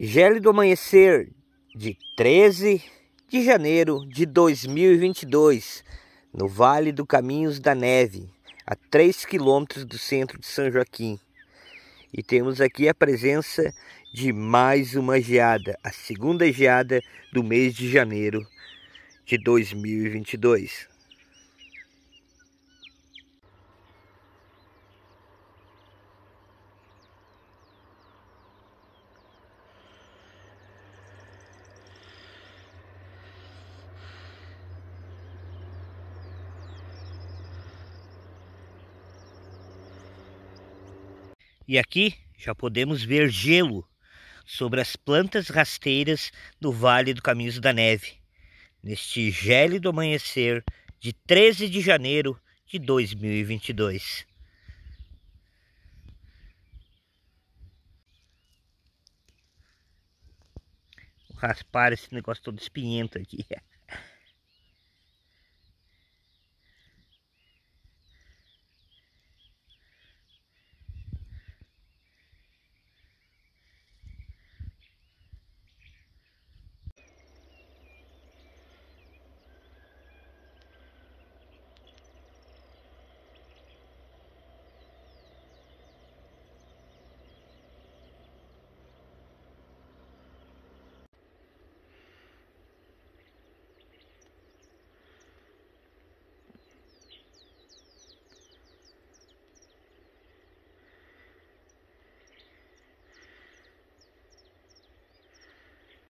Gélido amanhecer de 13 de janeiro de 2022, no Vale do Caminhos da Neve, a 3 quilômetros do centro de São Joaquim. E temos aqui a presença de mais uma geada, a segunda geada do mês de janeiro de 2022. E aqui já podemos ver gelo sobre as plantas rasteiras do Vale do Caminhos da Neve, neste gélido amanhecer de 13 de janeiro de 2022. Vou raspar esse negócio todo espinhento aqui.